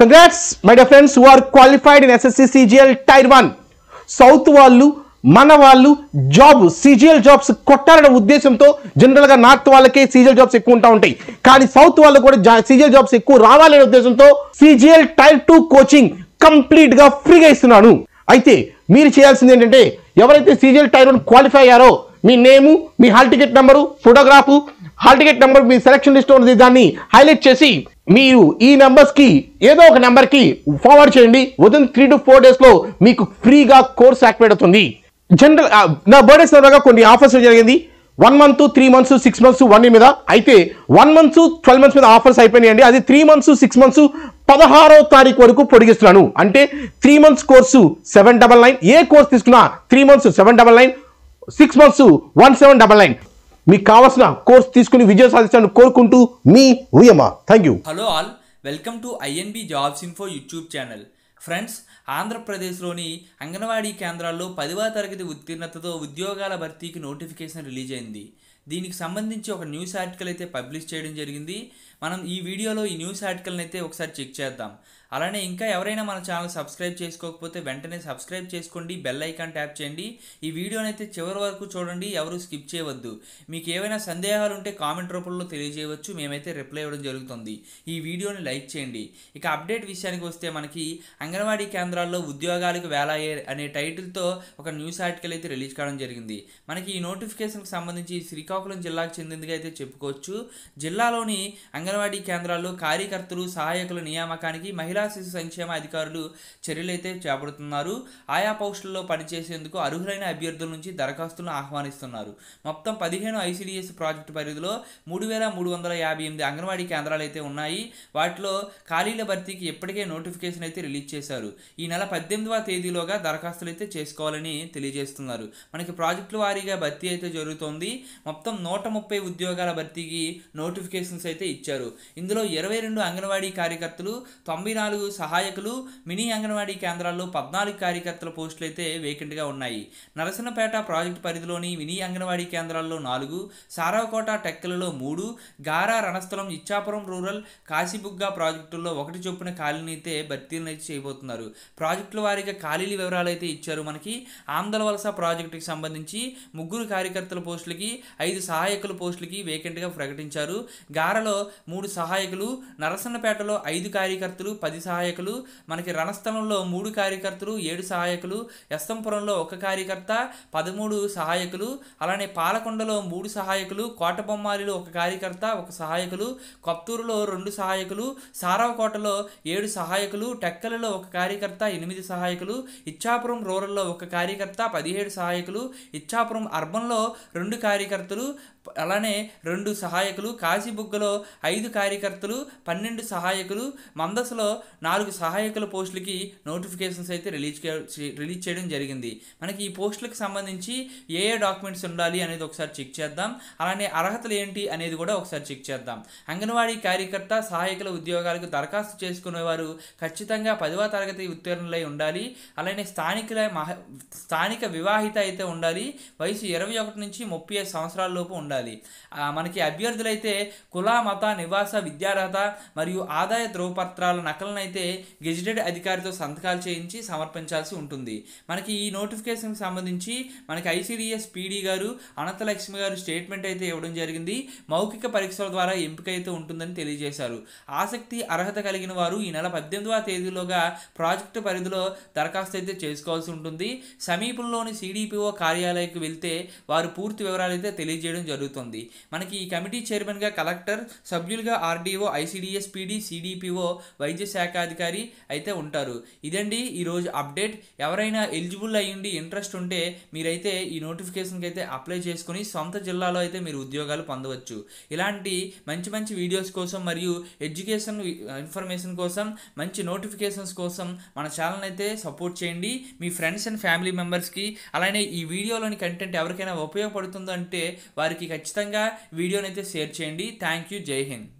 congrats my dear friends who are qualified in SSC CGL tier one south వాళ్ళు మన వాళ్ళు job CGL jobs కొట్టాలనే ఉద్దేశంతో జనరల్గా north వాళ్ళకే సీజిఎల్ జాబ్స్ ఎక్కువ ఉంటా ఉంటాయి కానీ సౌత్ వాళ్ళు కూడా సీజిఎల్ జాబ్స్ ఎక్కువ రావాలనే ఉద్దేశంతో సిజిఎల్ టైర్ టూ కోచింగ్ కంప్లీట్గా ఫ్రీగా ఇస్తున్నాను అయితే మీరు చేయాల్సింది ఏంటంటే ఎవరైతే సీజిఎల్ టైర్ వన్ క్వాలిఫై అయ్యారో మీ నేము మీ hall ticket number photograph hall ticket number మీ సెలక్షన్ లిస్ట్ ఉన్నది దాన్ని హైలైట్ చేసి మీరు ఈ నెంబర్స్కి ఏదో ఒక నెంబర్కి ఫార్వర్డ్ చేయండి వదిన్ త్రీ టు ఫోర్ డేస్లో మీకు ఫ్రీగా కోర్స్ యాక్టివేట్ అవుతుంది జనరల్ నా బర్త్డే సందర్భంగా కొన్ని ఆఫర్స్ జరిగింది one month three months six months one మీద అయితే వన్ మంత్స్ ట్వెల్వ్ మంత్స్ మీద ఆఫర్స్ అయిపోయినాయండి అది త్రీ మంత్స్ సిక్స్ మంత్స్ పదహారో తారీఖు వరకు పొడిగిస్తున్నాను అంటే three months course seven double nine ఏ కోర్స్ తీసుకున్నా three months seven double nine six months one seven double nine మీకు కావాల్సిన కోర్స్ తీసుకుని విజయం సాధించాలని కోరుకుంటూ మీ ఉయమ thank you hello all welcome to INB jobs info YouTube channel friends ఆంధ్రప్రదేశ్లోని అంగన్వాడీ కేంద్రాల్లో పదివ తరగతి ఉత్తీర్ణతతో ఉద్యోగాల భర్తీకి నోటిఫికేషన్ రిలీజ్ అయింది దీనికి సంబంధించి ఒక న్యూస్ ఆర్టికల్ అయితే పబ్లిష్ చేయడం జరిగింది మనం ఈ వీడియోలో ఈ న్యూస్ ఆర్టికల్ని అయితే ఒకసారి చెక్ చేద్దాం అలానే ఇంకా ఎవరైనా మన ఛానల్ సబ్స్క్రైబ్ చేసుకోకపోతే వెంటనే సబ్స్క్రైబ్ చేసుకోండి బెల్ ఐకాన్ ట్యాప్ చేయండి ఈ వీడియోనైతే చివరి వరకు చూడండి ఎవరు స్కిప్ చేయవద్దు మీకు ఏవైనా సందేహాలు ఉంటే కామెంట్ రూపంలో తెలియజేయవచ్చు మేమైతే రిప్లై ఇవ్వడం జరుగుతుంది ఈ వీడియోని లైక్ చేయండి ఇక అప్డేట్ విషయానికి వస్తే మనకి అంగన్వాడీ కేంద్రాలు సంవత్సరాల్లో ఉద్యోగాలకు వేలాయే అనే టైటిల్తో ఒక న్యూస్ ఆర్టికల్ అయితే రిలీజ్ కావడం జరిగింది మనకి ఈ నోటిఫికేషన్కి సంబంధించి శ్రీకాకుళం జిల్లాకు చెందిందిగా అయితే చెప్పుకోవచ్చు జిల్లాలోని అంగన్వాడీ కేంద్రాల్లో కార్యకర్తలు సహాయకుల నియామకానికి మహిళా శిశు సంక్షేమ అధికారులు చర్యలైతే చేపడుతున్నారు ఆయా పోస్టుల్లో పనిచేసేందుకు అర్హులైన అభ్యర్థుల నుంచి దరఖాస్తులను ఆహ్వానిస్తున్నారు మొత్తం పదిహేను ఐసీడీఎస్ ప్రాజెక్టు పరిధిలో మూడు వేల మూడు వందల యాభై ఎనిమిది అంగన్వాడీ కేంద్రాలు అయితే ఉన్నాయి వాటిలో ఖాళీల భర్తీకి ఇప్పటికే నోటిఫికేషన్ అయితే రిలీజ్ చేశారు ఈ నెల పద్దెనిమిదవ తేదీలోగా దరఖాస్తులు అయితే చేసుకోవాలని తెలియజేస్తున్నారు మనకి ప్రాజెక్టుల వారీగా భర్తీ అయితే జరుగుతోంది మొత్తం నూట ముప్పై ఉద్యోగాల భర్తీకి నోటిఫికేషన్స్ అయితే ఇచ్చారు ఇందులో ఇరవై రెండు అంగన్వాడీ కార్యకర్తలు తొంభై నాలుగు సహాయకులు మినీ అంగన్వాడీ కేంద్రాల్లో పద్నాలుగు కార్యకర్తల పోస్టులు అయితే వేకెంట్గా ఉన్నాయి నరసనపేట ప్రాజెక్టు పరిధిలోని మినీ అంగన్వాడీ కేంద్రాల్లో నాలుగు సారావకోట టెక్కలలో మూడు గారా రణస్థలం ఇచ్చాపురం రూరల్ కాశీబుగ్గా ప్రాజెక్టుల్లో ఒకటి చొప్పున ఖాళీని అయితే భర్తీలను అయితే చేయబోతున్నారు ప్రాజెక్టుల వారీగా ఖాళీల వివరాలు అయితే ఇచ్చారు మనకి ఆంధ్ర వలస ప్రాజెక్టుకి సంబంధించి ముగ్గురు కార్యకర్తల పోస్టులకి ఐదు సహాయకుల పోస్టులకి వేకెంట్గా ప్రకటించారు గారలో మూడు సహాయకులు నరసన్నపేటలో ఐదు కార్యకర్తలు పది సహాయకులు మనకి రణస్థలంలో మూడు కార్యకర్తలు ఏడు సహాయకులు ఎస్తంపురంలో ఒక కార్యకర్త పదమూడు సహాయకులు అలానే పాలకొండలో మూడు సహాయకులు కోటబొమ్మాలిలో ఒక కార్యకర్త ఒక సహాయకులు కొత్తూరులో రెండు సహాయకులు సారావకోటలో ఏడు సహాయకులు టెక్కలలో ఒక కార్యకర్త ఎనిమిది సహాయకులు ఇచ్చాపురం రూరల్లో ఒక కార్యకర్త పదిహేడు సహాయకులు ఇచ్చాపురం అర్బన్లో రెండు కార్యకర్తలు అలానే రెండు సహాయకులు కాశీబుగ్గలో ఐదు కార్యకర్తలు పన్నెండు సహాయకులు మందస్లో నాలుగు సహాయకుల పోస్టులకి నోటిఫికేషన్స్ అయితే రిలీజ్ రిలీజ్ చేయడం జరిగింది మనకి ఈ పోస్టులకు సంబంధించి ఏ ఏ డాక్యుమెంట్స్ ఉండాలి అనేది ఒకసారి చెక్ చేద్దాం అలానే అర్హతలు ఏంటి అనేది కూడా ఒకసారి చెక్ చేద్దాం అంగన్వాడీ కార్యకర్త సహాయకుల ఉద్యోగాలకు దరఖాస్తు చేసుకునేవారు ఖచ్చితంగా పదవ తరగతి ఉత్తీర్ణులై ఉండాలి అలానే స్థానికుల మహ స్థానిక వివాహిత అయితే ఉండాలి వయసు ఇరవై ఒకటి నుంచి ముప్పై ఐదు సంవత్సరాల లోపు ఉండాలి మనకి అభ్యర్థులైతే కుల మత నివాస విద్యార్హత మరియు ఆదాయ ధ్రువపత్రాల నకలనైతే గెజిటెడ్ అధికారితో సంతకాలు చేయించి సమర్పించాల్సి ఉంటుంది మనకి ఈ నోటిఫికేషన్కి సంబంధించి మనకి ఐసీడీఎస్ పీడీ గారు అనంతలక్ష్మి గారు స్టేట్మెంట్ అయితే ఇవ్వడం జరిగింది మౌఖిక పరీక్షల ద్వారా ఎంపిక అయితే ఉంటుందని తెలియజేశారు ఆసక్తి అర్హత కలిగిన వారు ఈ నెల పద్దెనిమిదవ తేదీలోగా ప్రాజెక్టు పరిధిలో దరఖాస్తు అయితే చేసుకోవాల్సి ఉంటుంది సమీపంలోని సిడిపిఓ కార్యాలయకు వెళ్తే వారు పూర్తి వివరాలు అయితే తెలియజేయడం జరుగుతుంది మనకి ఈ కమిటీ చైర్మన్గా కలెక్టర్ సభ్యులుగా ఆర్డీఓ ఐసీడీఎస్ పీడీ సిడిపిఓ వైద్య శాఖ అధికారి అయితే ఉంటారు ఇదండి ఈరోజు అప్డేట్ ఎవరైనా ఎలిజిబుల్ అయ్యిండి ఇంట్రెస్ట్ ఉంటే మీరైతే ఈ నోటిఫికేషన్కి అయితే అప్లై చేసుకుని సొంత జిల్లాలో అయితే మీరు ఉద్యోగాలు పొందవచ్చు ఇలాంటి మంచి మంచి వీడియోస్ కోసం మరియు ఎడ్యుకేషన్ ఇన్ఫర్మేషన్ కోసం మంచి నోటిఫికేషన్స్ కోసం మన ఛానల్ అయితే సపోర్ట్ చేయండి మీ ఫ్రెండ్స్ అండ్ ఫ్యామిలీ మెంబర్స్కి అలానే ఈ వీడియోలోని కంటెంట్ ఎవరికైనా ఉపయోగపడుతుందంటే వారికి ఖచ్చితంగా వీడియోని అయితే షేర్ చేయండి థ్యాంక్ యూ జై హింద్